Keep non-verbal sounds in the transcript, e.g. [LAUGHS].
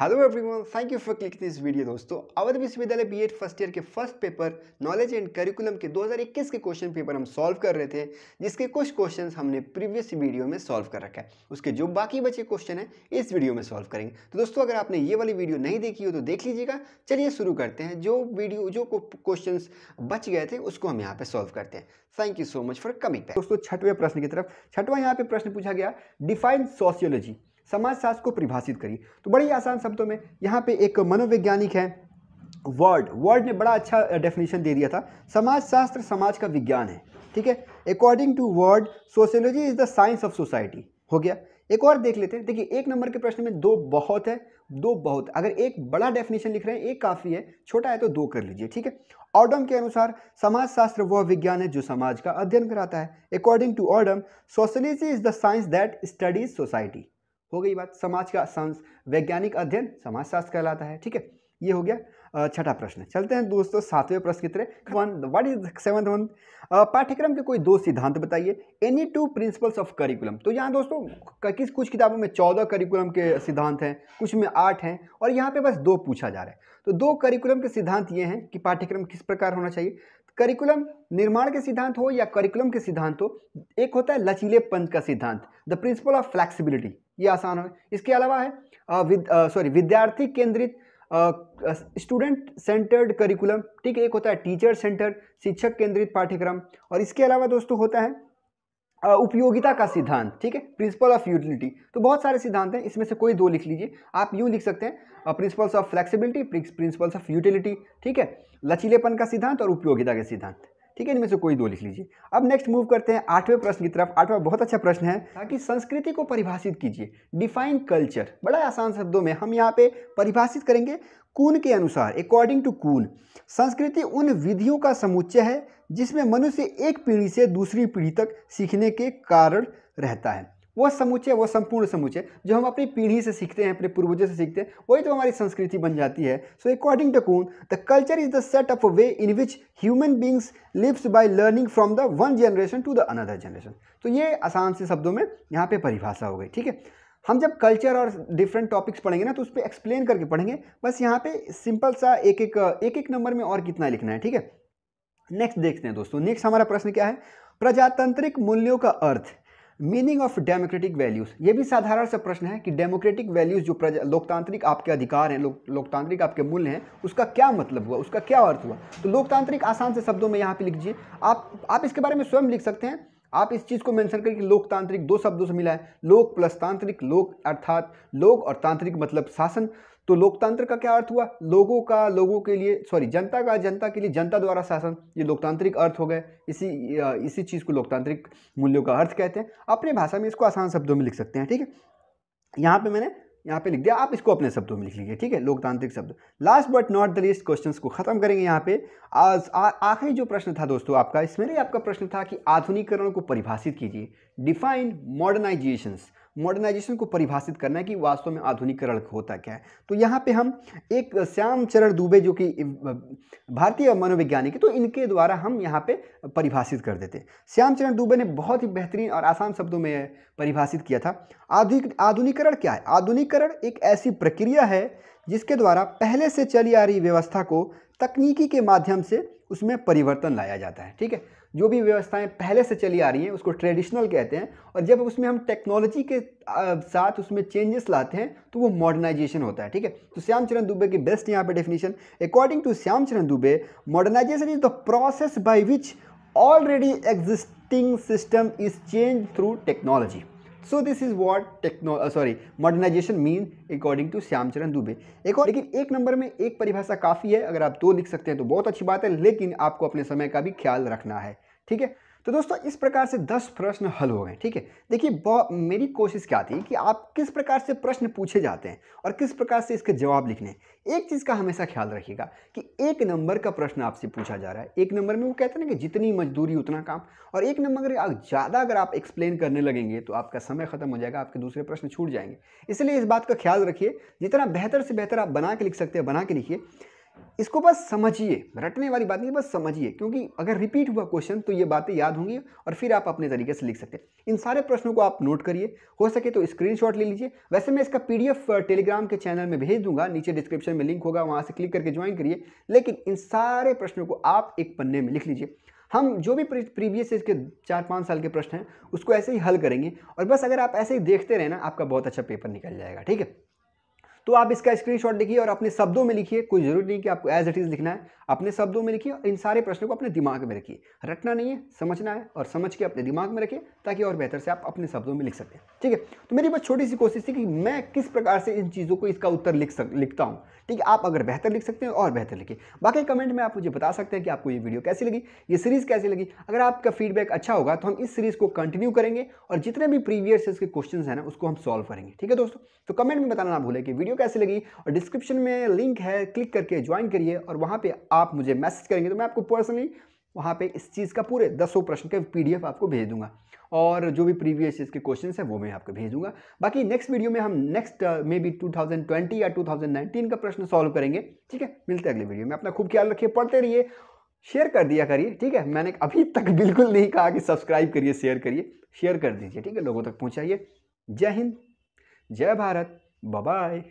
hello everyone thank you for click this video दोस्तों अवध विश्वविद्यालय BEd first year के first paper knowledge and curriculum के 2021 के question paper हम सॉल्व कर रहे थे जिसके कुछ क्वेश्चंस हमने प्रीवियस वीडियो में सॉल्व कर रखा है उसके जो बाकी बचे क्वेश्चन हैं इस वीडियो में सॉल्व करेंगे तो दोस्तों अगर आपने ये वाली वीडियो नहीं देखी हो तो देख लीजिएगा चलिए शुरू करते हैं जो वीडियो जो क्वेश्चन बच गए थे उसको हम यहाँ पर सॉल्व करते हैं thank you so much for coming दोस्तों छठवें प्रश्न की तरफ छठवा यहाँ पे प्रश्न पूछा गया डिफाइन सोशियोलॉजी समाजशास्त्र को परिभाषित करी तो बड़ी आसान शब्दों में यहाँ पे एक मनोवैज्ञानिक है वर्ड वर्ड ने बड़ा अच्छा डेफिनेशन दे दिया था समाजशास्त्र समाज का विज्ञान है ठीक है according to Ward sociology is the science of society हो गया एक और देख लेते हैं देखिए एक नंबर के प्रश्न में दो बहुत है दो बहुत अगर एक बड़ा डेफिनेशन लिख रहे हैं एक काफ़ी है छोटा है तो दो कर लीजिए ठीक है ऑडम के अनुसार समाजशास्त्र वह विज्ञान है जो समाज का अध्ययन कराता है according to Odum sociology is the science that studies society हो गई बात समाज का वैज्ञानिक अध्ययन समाजशास्त्र कहलाता है ठीक है ये हो गया छठा प्रश्न चलते हैं दोस्तों सातवें प्रश्न की तरह one what is seventh one पाठ्यक्रम के कोई दो सिद्धांत बताइए any two principles of curriculum तो यहाँ दोस्तों किस कुछ किताबों में चौदह करिकुलम के सिद्धांत हैं कुछ में आठ हैं और यहाँ पे बस दो पूछा जा रहा है तो दो करिकुलम के सिद्धांत ये हैं कि पाठ्यक्रम किस प्रकार होना चाहिए करिकुलम निर्माण के सिद्धांत हो या करिकुलम के सिद्धांत हो एक होता है लचीलेपन का सिद्धांत द प्रिंसिपल ऑफ फ्लैक्सीबिलिटी ये आसान हो इसके अलावा है विद सॉरी विद्यार्थी केंद्रित स्टूडेंट सेंटर्ड करिकुलम ठीक है एक होता है टीचर सेंटर शिक्षक केंद्रित पाठ्यक्रम और इसके अलावा दोस्तों होता है उपयोगिता का सिद्धांत ठीक है प्रिंसिपल ऑफ यूटिलिटी तो बहुत सारे सिद्धांत हैं इसमें से कोई दो लिख लीजिए आप यूँ लिख सकते हैं principles of flexibility principles of utility ठीक है लचीलेपन का सिद्धांत और उपयोगिता के सिद्धांत ठीक है इनमें से कोई दो लिख लीजिए अब नेक्स्ट मूव करते हैं आठवें प्रश्न की तरफ आठवां बहुत अच्छा प्रश्न है ताकि संस्कृति को परिभाषित कीजिए डिफाइन कल्चर बड़ा आसान शब्दों में हम यहाँ पे परिभाषित करेंगे कून के अनुसार अकॉर्डिंग टू कून संस्कृति उन विधियों का समुच्चय है जिसमें मनुष्य एक पीढ़ी से दूसरी पीढ़ी तक सीखने के कारण रहता है वो समूचे वो संपूर्ण समूचे जो हम अपनी पीढ़ी से सीखते हैं अपने पूर्वजों से सीखते हैं वही तो हमारी संस्कृति बन जाती है so according to Kuhn the culture is the set of a way in which human beings lives by learning from the one generation to the another generation तो ये आसान से शब्दों में यहाँ पे परिभाषा हो गई ठीक है हम जब कल्चर और डिफरेंट टॉपिक्स पढ़ेंगे ना तो उस पर एक्सप्लेन करके पढ़ेंगे बस यहाँ पे सिंपल सा एक एक एक एक नंबर में और कितना लिखना है ठीक है नेक्स्ट देखते हैं दोस्तों नेक्स्ट हमारा प्रश्न क्या है प्रजातांत्रिक मूल्यों का अर्थ मीनिंग ऑफ डेमोक्रेटिक वैल्यूज़ ये भी साधारण सा प्रश्न है कि डेमोक्रेटिक वैल्यूज़ जो प्रजा लोकतांत्रिक आपके अधिकार हैं लोकतांत्रिक आपके मूल्य हैं उसका क्या मतलब हुआ उसका क्या अर्थ हुआ तो लोकतांत्रिक आसान से शब्दों में यहाँ पे लिख दीजिए आप आप इसके बारे में स्वयं लिख सकते हैं आप इस चीज़ को मेंशन करके लोकतांत्रिक दो शब्दों से मिला है लोक प्लस तांत्रिक लोक अर्थात लोक और तांत्रिक मतलब शासन तो लोकतंत्र का क्या अर्थ हुआ लोगों का लोगों के लिए सॉरी जनता का जनता के लिए जनता द्वारा शासन ये लोकतांत्रिक अर्थ हो गए इसी इसी चीज़ को लोकतांत्रिक मूल्यों का अर्थ कहते हैं अपने भाषा में इसको आसान शब्दों में लिख सकते हैं ठीक है यहाँ पे मैंने यहाँ पे लिख दिया आप इसको अपने शब्दों में लिख लीजिए ठीक है लोकतांत्रिक शब्द last but not the least question को खत्म करेंगे यहाँ पे आज आखिरी जो प्रश्न था दोस्तों आपका इसमें आपका प्रश्न था कि आधुनिकरण को परिभाषित कीजिए डिफाइन मॉडर्नाइजेशंस मॉडर्नाइजेशन को परिभाषित करना है कि वास्तव में आधुनिकरण होता क्या है तो यहाँ पे हम एक श्याम चरण दुबे जो कि भारतीय मनोवैज्ञानिक तो इनके द्वारा हम यहाँ पे परिभाषित कर देते हैं श्याम चरण दुबे ने बहुत ही बेहतरीन और आसान शब्दों में परिभाषित किया था आधुनिक आधुनिकरण क्या है आधुनिकरण एक ऐसी प्रक्रिया है जिसके द्वारा पहले से चली आ रही व्यवस्था को तकनीकी के माध्यम से उसमें परिवर्तन लाया जाता है ठीक है जो भी व्यवस्थाएं पहले से चली आ रही हैं उसको ट्रेडिशनल कहते हैं और जब उसमें हम टेक्नोलॉजी के साथ उसमें चेंजेस लाते हैं तो वो मॉडर्नाइजेशन होता है ठीक है तो श्याम चरण दुबे की बेस्ट यहाँ पे definition according to Shyam Charan Dubey modernisation is the process by which already existing system is change through technology so this is what techno sorry modernisation mean according to Shyamcharan Dubey एक और लेकिन एक नंबर में एक परिभाषा काफ़ी है अगर आप दो लिख सकते हैं तो बहुत अच्छी बात है लेकिन आपको अपने समय का भी ख्याल रखना है ठीक है तो दोस्तों इस प्रकार से 10 प्रश्न हल हो गए ठीक है देखिए मेरी कोशिश क्या थी कि आप किस प्रकार से प्रश्न पूछे जाते हैं और किस प्रकार से इसके जवाब लिखने एक चीज़ का हमेशा ख्याल रखिएगा कि एक नंबर का प्रश्न आपसे पूछा जा रहा है एक नंबर में वो कहते हैं ना कि जितनी मजदूरी उतना काम और एक नंबर ज़्यादा अगर आप एक्सप्लेन करने लगेंगे तो आपका समय खत्म हो जाएगा आपके दूसरे प्रश्न छूट जाएंगे इसलिए इस बात का ख्याल रखिए जितना बेहतर से बेहतर आप बना के लिख सकते हैं बना के लिखिए इसको बस समझिए रटने वाली बात नहीं बस समझिए क्योंकि अगर रिपीट हुआ क्वेश्चन तो ये बातें याद होंगी और फिर आप अपने तरीके से लिख सकते हैं इन सारे प्रश्नों को आप नोट करिए हो सके तो स्क्रीनशॉट ले लीजिए वैसे मैं इसका पीडीएफ टेलीग्राम के चैनल में भेज दूंगा नीचे डिस्क्रिप्शन में लिंक होगा वहाँ से क्लिक करके ज्वाइन करिए लेकिन इन सारे प्रश्नों को आप एक पन्ने में लिख लीजिए हम जो भी प्रीवियस इसके चार पाँच साल के प्रश्न हैं उसको ऐसे ही हल करेंगे और बस अगर आप ऐसे ही देखते ना आपका बहुत अच्छा पेपर निकल जाएगा ठीक है तो आप इसका स्क्रीनशॉट देखिए और अपने शब्दों में लिखिए कोई जरूरी नहीं कि आपको एज इट इज़ लिखना है अपने शब्दों में लिखिए और इन सारे प्रश्नों को अपने दिमाग में रखिए रटना नहीं है समझना है और समझ के अपने दिमाग में रखिए ताकि और बेहतर से आप अपने शब्दों में लिख सकें ठीक है तो मेरी बस छोटी सी कोशिश थी कि मैं किस प्रकार से इन चीज़ों को इसका उत्तर लिख सक लिखता हूँ ठीक है आप अगर बेहतर लिख सकते हैं और बेहतर लिखिए बाकी कमेंट में आप मुझे बता सकते हैं कि आपको ये वीडियो कैसी लगी ये सीरीज़ कैसी लगी अगर आपका फीडबैक अच्छा होगा तो हम इस सीरीज़ को कंटिन्यू करेंगे और जितने भी प्रीवियस के क्वेश्चन हैं ना उसको हम सॉल्व करेंगे ठीक है दोस्तों तो कमेंट में बताना ना भूलें कि वीडियो वीडियो कैसी लगी और डिस्क्रिप्शन में लिंक है क्लिक करके ज्वाइन करिए और वहाँ पर आप मुझे मैसेज करेंगे तो मैं आपको पर्सनली वहाँ पर इस चीज़ का पूरे दसों प्रश्न का पी आपको भेज दूँगा और जो भी प्रीवियस इसके क्वेश्चन हैं वो मैं आपको भेजूंगा बाकी नेक्स्ट वीडियो में हम नेक्स्ट मे बी 2020 या 2019 का प्रश्न सॉल्व करेंगे ठीक है मिलते हैं अगले वीडियो में अपना खूब ख्याल रखिए पढ़ते रहिए शेयर कर दिया करिए ठीक है मैंने अभी तक [LAUGHS] बिल्कुल नहीं कहा कि सब्सक्राइब करिए शेयर करिए शेयर कर दीजिए ठीक है लोगों तक पहुँचाइए जय हिंद जय भारत बबाई